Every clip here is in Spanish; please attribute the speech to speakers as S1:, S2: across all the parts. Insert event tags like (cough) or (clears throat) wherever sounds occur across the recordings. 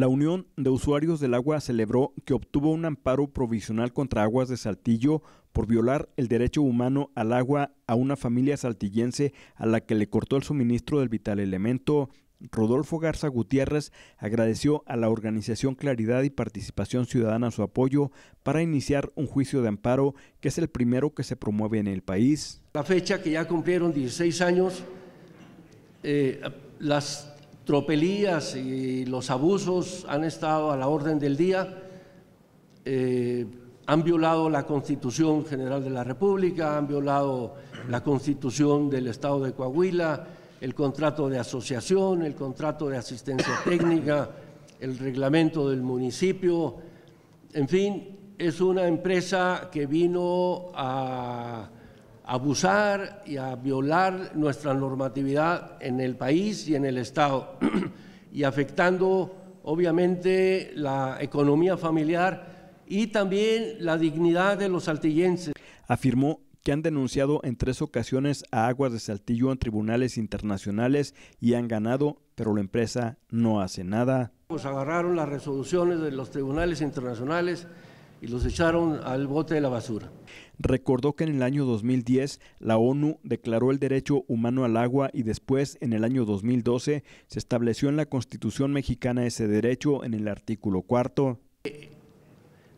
S1: La Unión de Usuarios del Agua celebró que obtuvo un amparo provisional contra Aguas de Saltillo por violar el derecho humano al agua a una familia saltillense a la que le cortó el suministro del vital elemento. Rodolfo Garza Gutiérrez agradeció a la organización Claridad y Participación Ciudadana su apoyo para iniciar un juicio de amparo que es el primero que se promueve en el país.
S2: La fecha que ya cumplieron 16 años, eh, las tropelías y los abusos han estado a la orden del día, eh, han violado la Constitución General de la República, han violado la Constitución del Estado de Coahuila, el contrato de asociación, el contrato de asistencia (coughs) técnica, el reglamento del municipio, en fin, es una empresa que vino a abusar y a violar nuestra normatividad en el país y en el Estado, (clears throat) y afectando obviamente la economía familiar y también
S1: la dignidad de los saltillenses. Afirmó que han denunciado en tres ocasiones a Aguas de Saltillo en tribunales internacionales y han ganado, pero la empresa no hace nada. Pues
S2: agarraron las resoluciones de los tribunales internacionales y los echaron
S1: al bote de la basura. Recordó que en el año 2010 la ONU declaró el derecho humano al agua y después, en el año 2012, se estableció en la Constitución mexicana ese derecho en el artículo cuarto.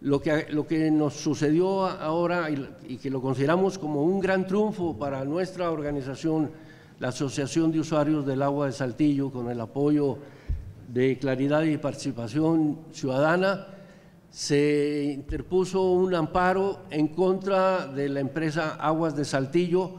S2: Lo que, lo que nos sucedió ahora y, y que lo consideramos como un gran triunfo para nuestra organización, la Asociación de Usuarios del Agua de Saltillo, con el apoyo de Claridad y Participación Ciudadana, se interpuso un amparo en contra de la empresa Aguas de Saltillo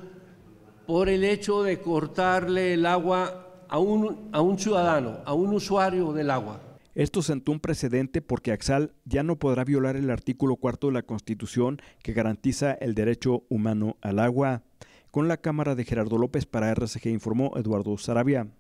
S2: por el hecho de cortarle el agua a un, ciudadano, a un usuario del
S1: agua. Esto sentó un precedente porque Axal ya no podrá violar el artículo cuarto de la Constitución que garantiza el derecho humano al agua. Con la cámara de Gerardo López para RCG informó Eduardo Sarabia.